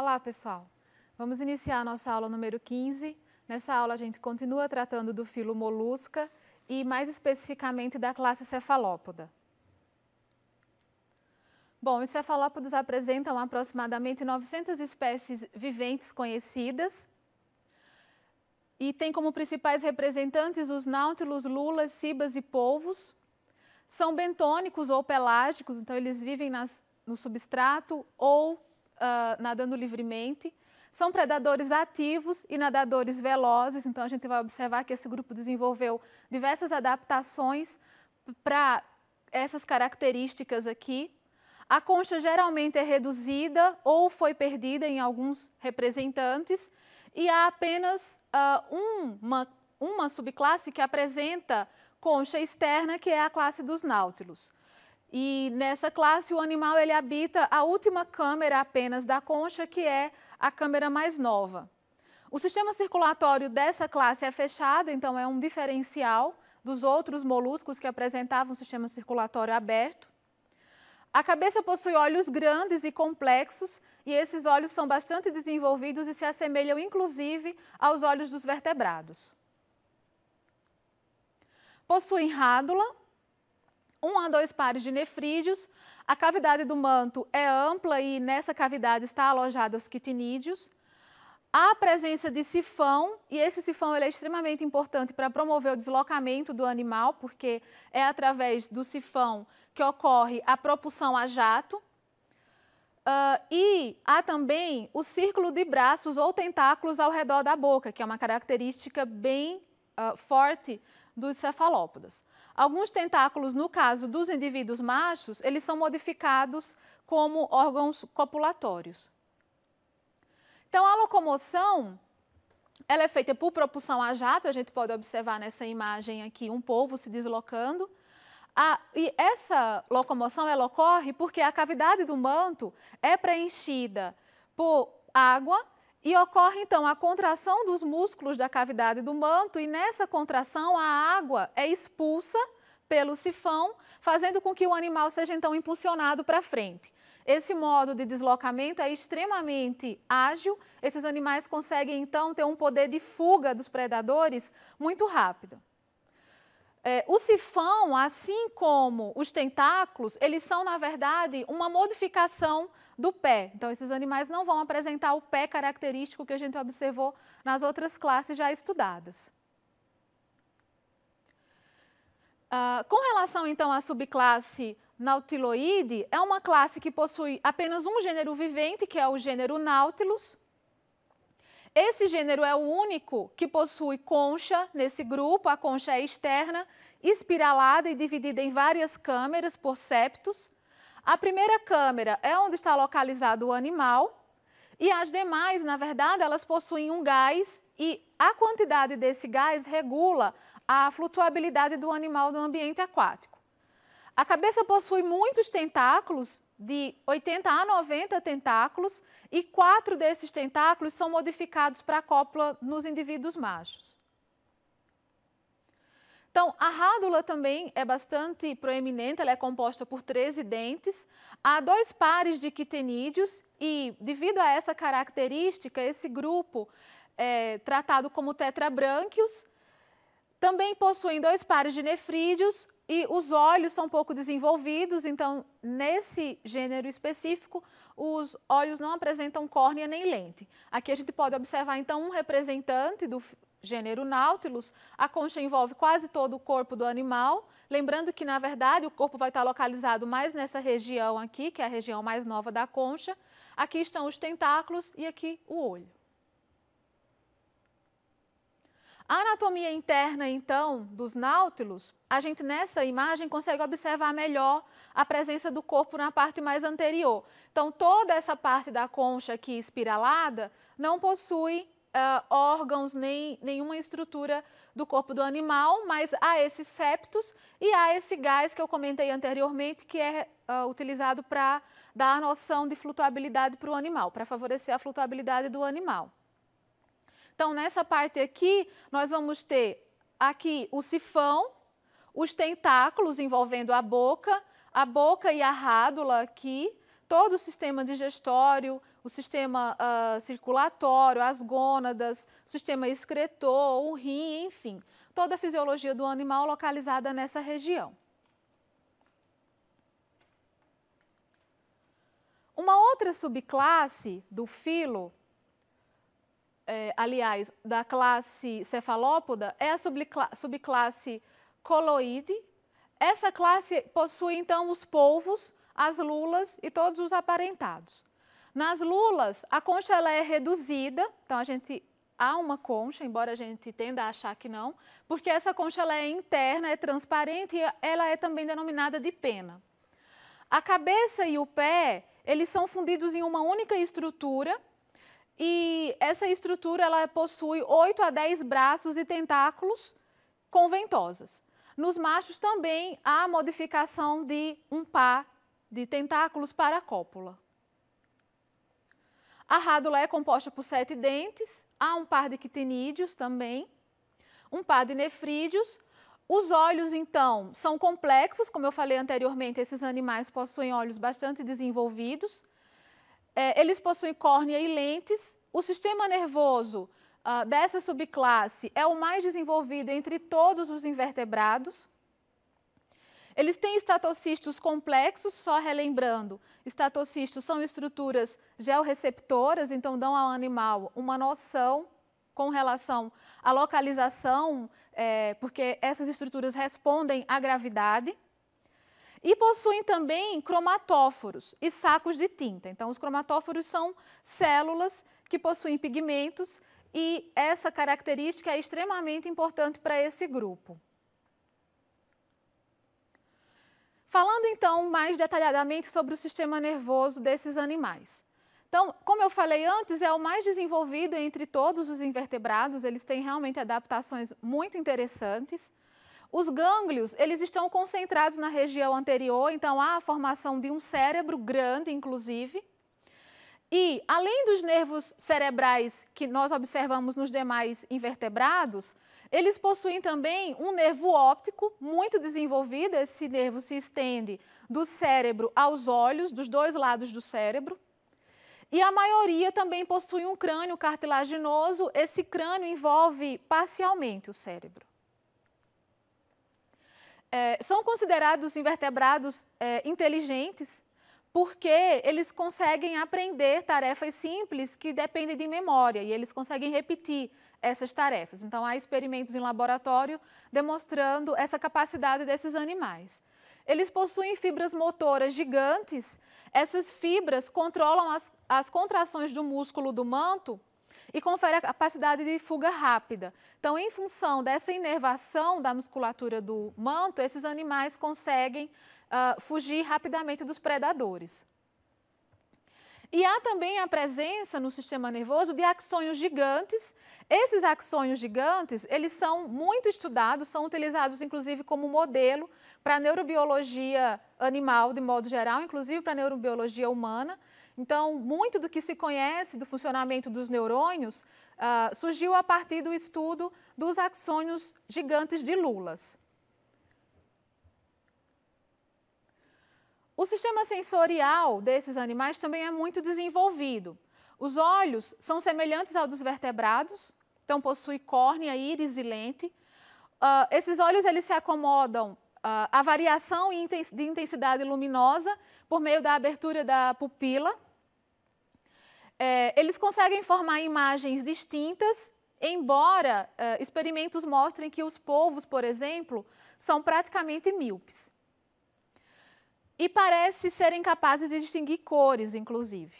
Olá, pessoal! Vamos iniciar nossa aula número 15. Nessa aula, a gente continua tratando do filo molusca e, mais especificamente, da classe cefalópoda. Bom, os cefalópodos apresentam aproximadamente 900 espécies viventes conhecidas e tem como principais representantes os náutilos, lulas, cibas e polvos. São bentônicos ou pelágicos, então eles vivem nas, no substrato ou uh, nadando livremente. São predadores ativos e nadadores velozes, então a gente vai observar que esse grupo desenvolveu diversas adaptações para essas características aqui. A concha geralmente é reduzida ou foi perdida em alguns representantes e há apenas uh, uma, uma subclasse que apresenta concha externa, que é a classe dos náutilos. E nessa classe, o animal ele habita a última câmara apenas da concha, que é a câmara mais nova. O sistema circulatório dessa classe é fechado, então é um diferencial dos outros moluscos que apresentavam um sistema circulatório aberto. A cabeça possui olhos grandes e complexos, e esses olhos são bastante desenvolvidos e se assemelham inclusive aos olhos dos vertebrados. Possuem rádula, um a dois pares de nefrídeos. A cavidade do manto é ampla e nessa cavidade está alojada os quitinídeos. Há a presença de sifão, e esse sifão ele é extremamente importante para promover o deslocamento do animal, porque é através do sifão que ocorre a propulsão a jato. Uh, e há também o círculo de braços ou tentáculos ao redor da boca, que é uma característica bem uh, forte dos cefalópodas. Alguns tentáculos, no caso dos indivíduos machos, eles são modificados como órgãos copulatórios. Então, a locomoção ela é feita por propulsão a jato, a gente pode observar nessa imagem aqui um polvo se deslocando. Ah, e essa locomoção ela ocorre porque a cavidade do manto é preenchida por água e ocorre então a contração dos músculos da cavidade do manto, e nessa contração a água é expulsa pelo sifão, fazendo com que o animal seja então impulsionado para frente. Esse modo de deslocamento é extremamente ágil, esses animais conseguem então ter um poder de fuga dos predadores muito rápido. É, o sifão, assim como os tentáculos, eles são, na verdade, uma modificação do pé. Então, esses animais não vão apresentar o pé característico que a gente observou nas outras classes já estudadas. Uh, com relação, então, à subclasse Nautiloide, é uma classe que possui apenas um gênero vivente, que é o gênero Nautilus. Esse gênero é o único que possui concha nesse grupo, a concha é externa, espiralada e dividida em várias câmeras por septos. A primeira câmera é onde está localizado o animal e as demais, na verdade, elas possuem um gás e a quantidade desse gás regula a flutuabilidade do animal no ambiente aquático. A cabeça possui muitos tentáculos, de 80 a 90 tentáculos, e quatro desses tentáculos são modificados para a cópula nos indivíduos machos. Então, a rádula também é bastante proeminente, ela é composta por 13 dentes. Há dois pares de quitenídeos e, devido a essa característica, esse grupo é tratado como tetrabrânquios. Também possuem dois pares de nefrídeos e os olhos são pouco desenvolvidos, então, nesse gênero específico, os olhos não apresentam córnea nem lente. Aqui a gente pode observar, então, um representante do, gênero Nautilus, a concha envolve quase todo o corpo do animal. Lembrando que, na verdade, o corpo vai estar localizado mais nessa região aqui, que é a região mais nova da concha. Aqui estão os tentáculos e aqui o olho. A anatomia interna, então, dos Nautilus, a gente nessa imagem consegue observar melhor a presença do corpo na parte mais anterior. Então, toda essa parte da concha aqui espiralada não possui uh, órgãos, nem nenhuma estrutura do corpo do animal, mas há esses septos e há esse gás que eu comentei anteriormente, que é uh, utilizado para dar a noção de flutuabilidade para o animal, para favorecer a flutuabilidade do animal. Então, nessa parte aqui, nós vamos ter aqui o sifão, os tentáculos envolvendo a boca, a boca e a rádula aqui, todo o sistema digestório, o sistema uh, circulatório, as gônadas, o sistema excretor, o rim, enfim, toda a fisiologia do animal localizada nessa região. Uma outra subclasse do filo, é, aliás, da classe cefalópoda, é a subclasse coloide. Essa classe possui, então, os polvos, as lulas e todos os aparentados. Nas lulas, a concha ela é reduzida, então a gente há uma concha, embora a gente tenda a achar que não, porque essa concha ela é interna, é transparente e ela é também denominada de pena. A cabeça e o pé, eles são fundidos em uma única estrutura e essa estrutura ela possui 8 a 10 braços e tentáculos com ventosas. Nos machos também há modificação de um par de tentáculos para a cópula. A rádula é composta por sete dentes, há um par de quitenídeos também, um par de nefrídeos. Os olhos, então, são complexos, como eu falei anteriormente, esses animais possuem olhos bastante desenvolvidos. É, eles possuem córnea e lentes. O sistema nervoso ah, dessa subclasse é o mais desenvolvido entre todos os invertebrados. Eles têm estatocistos complexos, só relembrando, estatocistos são estruturas georreceptoras, então dão ao animal uma noção com relação à localização, é, porque essas estruturas respondem à gravidade. E possuem também cromatóforos e sacos de tinta. Então, os cromatóforos são células que possuem pigmentos e essa característica é extremamente importante para esse grupo. Falando então mais detalhadamente sobre o sistema nervoso desses animais. Então, como eu falei antes, é o mais desenvolvido entre todos os invertebrados, eles têm realmente adaptações muito interessantes. Os gânglios, eles estão concentrados na região anterior, então há a formação de um cérebro grande, inclusive. E, além dos nervos cerebrais que nós observamos nos demais invertebrados, eles possuem também um nervo óptico muito desenvolvido. Esse nervo se estende do cérebro aos olhos, dos dois lados do cérebro. E a maioria também possui um crânio cartilaginoso. Esse crânio envolve parcialmente o cérebro. É, são considerados invertebrados é, inteligentes porque eles conseguem aprender tarefas simples que dependem de memória e eles conseguem repetir essas tarefas. Então, há experimentos em laboratório demonstrando essa capacidade desses animais. Eles possuem fibras motoras gigantes. Essas fibras controlam as, as contrações do músculo do manto e conferem a capacidade de fuga rápida. Então, em função dessa inervação da musculatura do manto, esses animais conseguem uh, fugir rapidamente dos predadores. E há também a presença no sistema nervoso de axônios gigantes. Esses axônios gigantes, eles são muito estudados, são utilizados inclusive como modelo para a neurobiologia animal de modo geral, inclusive para a neurobiologia humana. Então, muito do que se conhece do funcionamento dos neurônios uh, surgiu a partir do estudo dos axônios gigantes de lulas. O sistema sensorial desses animais também é muito desenvolvido. Os olhos são semelhantes aos dos vertebrados, então possui córnea, íris e lente. Uh, esses olhos eles se acomodam ah, à variação de intensidade luminosa por meio da abertura da pupila. É, eles conseguem formar imagens distintas, embora uh, experimentos mostrem que os povos, por exemplo, são praticamente míopes e parece serem capazes de distinguir cores, inclusive.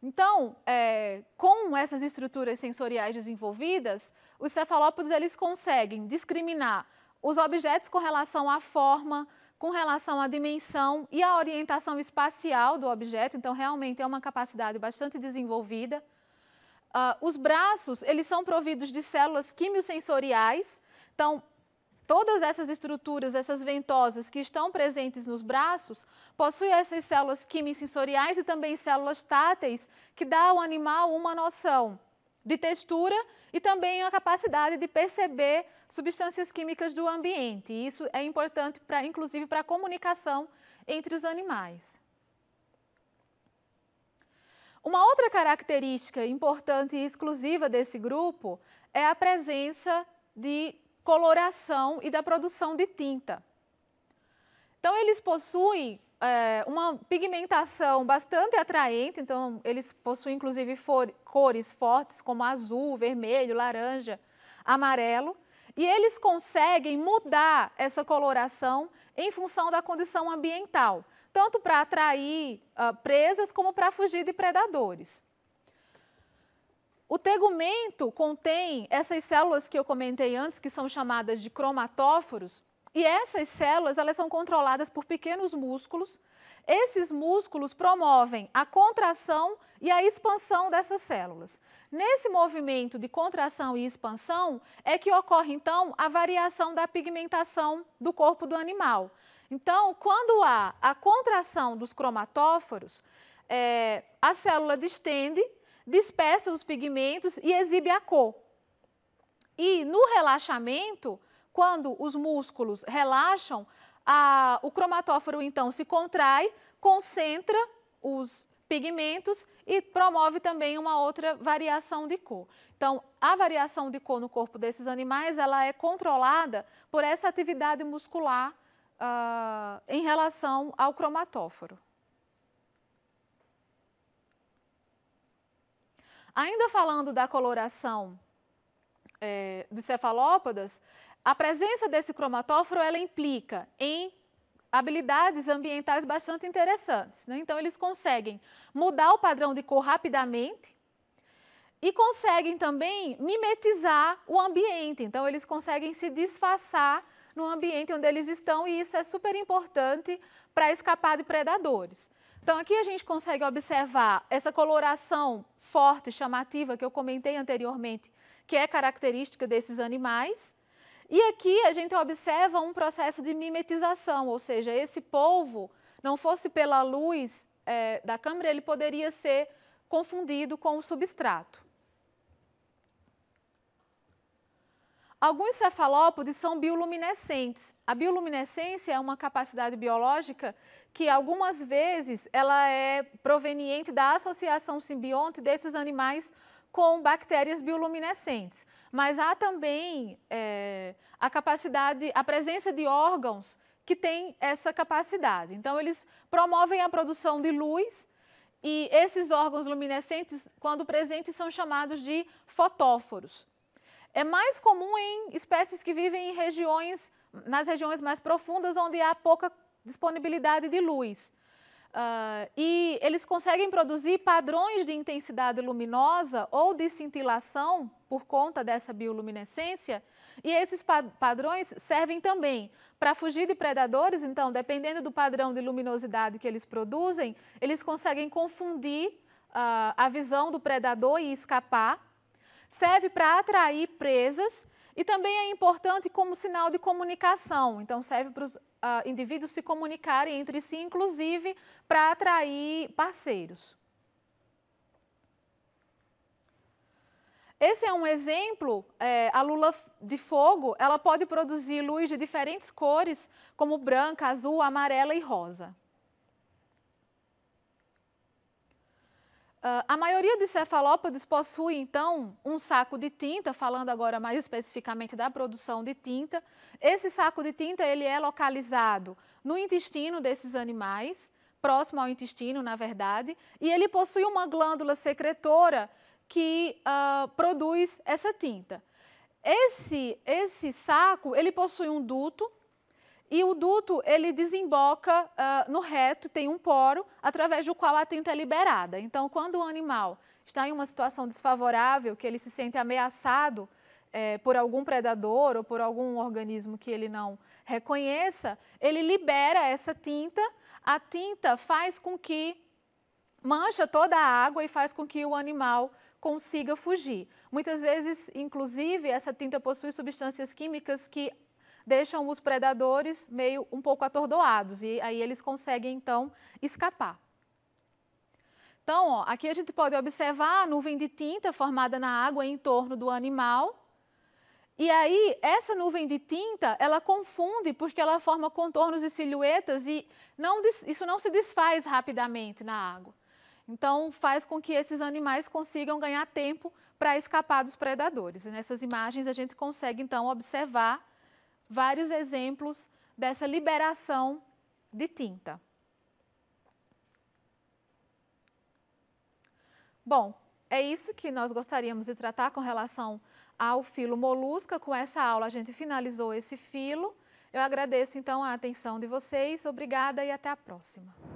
Então, é, com essas estruturas sensoriais desenvolvidas, os cefalópodos eles conseguem discriminar os objetos com relação à forma, com relação à dimensão e à orientação espacial do objeto. Então, realmente é uma capacidade bastante desenvolvida. Uh, os braços eles são providos de células quimiosensoriais. Então, Todas essas estruturas, essas ventosas que estão presentes nos braços, possuem essas células quimissensoriais e também células táteis, que dá ao animal uma noção de textura e também a capacidade de perceber substâncias químicas do ambiente. E isso é importante, pra, inclusive, para a comunicação entre os animais. Uma outra característica importante e exclusiva desse grupo é a presença de coloração e da produção de tinta. Então, eles possuem é, uma pigmentação bastante atraente, então, eles possuem inclusive for, cores fortes como azul, vermelho, laranja, amarelo, e eles conseguem mudar essa coloração em função da condição ambiental, tanto para atrair uh, presas como para fugir de predadores. O tegumento contém essas células que eu comentei antes, que são chamadas de cromatóforos, e essas células elas são controladas por pequenos músculos. Esses músculos promovem a contração e a expansão dessas células. Nesse movimento de contração e expansão é que ocorre então a variação da pigmentação do corpo do animal. Então, quando há a contração dos cromatóforos, é, a célula distende dispersa os pigmentos e exibe a cor. E no relaxamento, quando os músculos relaxam, a, o cromatóforo então se contrai, concentra os pigmentos e promove também uma outra variação de cor. Então, a variação de cor no corpo desses animais, ela é controlada por essa atividade muscular uh, em relação ao cromatóforo. Ainda falando da coloração é, dos cefalópodas, a presença desse cromatóforo ela implica em habilidades ambientais bastante interessantes. Né? Então, eles conseguem mudar o padrão de cor rapidamente e conseguem também mimetizar o ambiente. Então, eles conseguem se disfarçar no ambiente onde eles estão e isso é super importante para escapar de predadores. Então, aqui a gente consegue observar essa coloração forte, chamativa, que eu comentei anteriormente, que é característica desses animais. E aqui a gente observa um processo de mimetização, ou seja, esse polvo, não fosse pela luz é, da câmera, ele poderia ser confundido com o substrato. Alguns cefalópodes são bioluminescentes. A bioluminescência é uma capacidade biológica que algumas vezes ela é proveniente da associação simbionte desses animais com bactérias bioluminescentes. Mas há também é, a capacidade, a presença de órgãos que têm essa capacidade. Então, eles promovem a produção de luz e esses órgãos luminescentes, quando presentes, são chamados de fotóforos é mais comum em espécies que vivem em regiões, nas regiões mais profundas, onde há pouca disponibilidade de luz. Uh, e eles conseguem produzir padrões de intensidade luminosa ou de cintilação por conta dessa bioluminescência, e esses padrões servem também para fugir de predadores. Então, dependendo do padrão de luminosidade que eles produzem, eles conseguem confundir uh, a visão do predador e escapar serve para atrair presas e também é importante como sinal de comunicação. Então, serve para os uh, ah, indivíduos se comunicarem entre si, inclusive para atrair parceiros. Esse é um exemplo, é, a lula de fogo, ela pode produzir luz de diferentes cores, como branca, azul, amarela e rosa. Uh, a maioria dos cefalópodes possui, então, um saco de tinta, falando agora mais especificamente da produção de tinta. Esse saco de tinta ele é localizado no intestino desses animais, próximo ao intestino, na verdade, e ele possui uma glândula secretora que uh, produz essa tinta. Esse, esse saco ele possui um duto e o duto, ele desemboca uh, no reto, tem um poro, através do qual a tinta é liberada. Então, quando o animal está em uma situação desfavorável, que ele se sente ameaçado eh, por algum predador ou por algum organismo que ele não reconheça, ele libera essa tinta. A tinta faz com que mancha toda a água e faz com que o animal consiga fugir. Muitas vezes, inclusive, essa tinta possui substâncias químicas que deixam os predadores meio um pouco atordoados e aí eles conseguem então escapar. Então, ó, aqui a gente pode observar a nuvem de tinta formada na água em torno do animal. E aí, essa nuvem de tinta, ela confunde porque ela forma contornos e silhuetas e não, isso não se desfaz rapidamente na água. Então, faz com que esses animais consigam ganhar tempo para escapar dos predadores. E nessas imagens, a gente consegue, então, observar vários exemplos dessa liberação de tinta. Bom, é isso que nós gostaríamos de tratar com relação ao filo molusca. Com essa aula, a gente finalizou esse filo. Eu agradeço, então, a atenção de vocês. Obrigada e até a próxima.